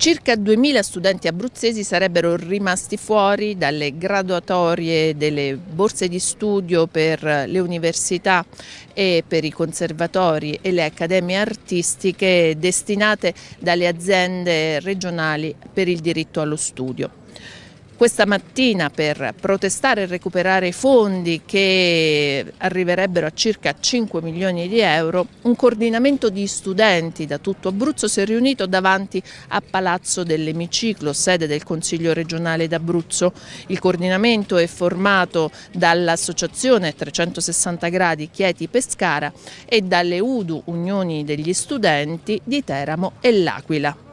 Circa 2.000 studenti abruzzesi sarebbero rimasti fuori dalle graduatorie delle borse di studio per le università e per i conservatori e le accademie artistiche destinate dalle aziende regionali per il diritto allo studio questa mattina per protestare e recuperare fondi che arriverebbero a circa 5 milioni di euro, un coordinamento di studenti da tutto Abruzzo si è riunito davanti a Palazzo dell'Emiciclo, sede del Consiglio regionale d'Abruzzo. Il coordinamento è formato dall'associazione 360 gradi Chieti Pescara e dalle UDU, Unioni degli Studenti di Teramo e L'Aquila.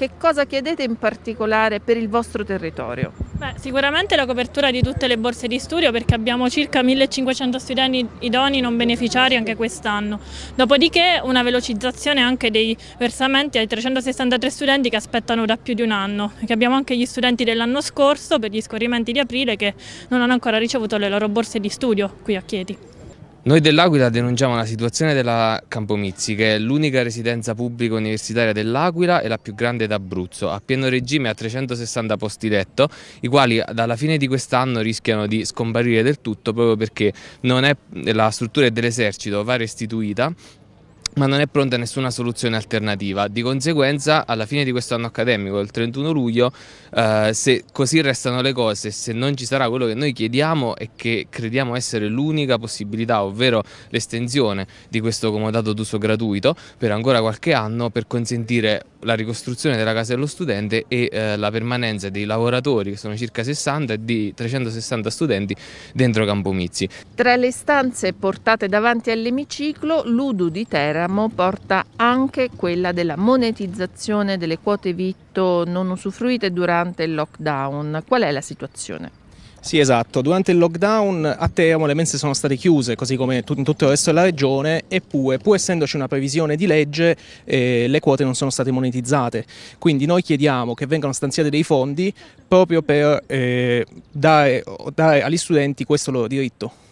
Che cosa chiedete in particolare per il vostro territorio? Beh, sicuramente la copertura di tutte le borse di studio perché abbiamo circa 1500 studenti idoni non beneficiari anche quest'anno. Dopodiché una velocizzazione anche dei versamenti ai 363 studenti che aspettano da più di un anno, che abbiamo anche gli studenti dell'anno scorso per gli scorrimenti di aprile che non hanno ancora ricevuto le loro borse di studio qui a Chieti. Noi dell'Aquila denunciamo la situazione della Campomizzi, che è l'unica residenza pubblica universitaria dell'Aquila e la più grande d'Abruzzo, a pieno regime a 360 posti letto, i quali dalla fine di quest'anno rischiano di scomparire del tutto proprio perché è, la struttura dell'esercito va restituita ma non è pronta nessuna soluzione alternativa. Di conseguenza, alla fine di questo anno accademico, il 31 luglio, eh, se così restano le cose, se non ci sarà quello che noi chiediamo e che crediamo essere l'unica possibilità, ovvero l'estensione di questo comodato d'uso gratuito per ancora qualche anno per consentire la ricostruzione della casa dello studente e eh, la permanenza dei lavoratori, che sono circa 60, e di 360 studenti dentro Campomizzi. Tra le stanze portate davanti all'emiciclo, l'Udu di Terra Teramo porta anche quella della monetizzazione delle quote vitto non usufruite durante il lockdown. Qual è la situazione? Sì, esatto. Durante il lockdown a Teramo le mense sono state chiuse, così come in tutto il resto della regione, eppure, pur essendoci una previsione di legge, eh, le quote non sono state monetizzate. Quindi noi chiediamo che vengano stanziati dei fondi proprio per eh, dare, dare agli studenti questo loro diritto.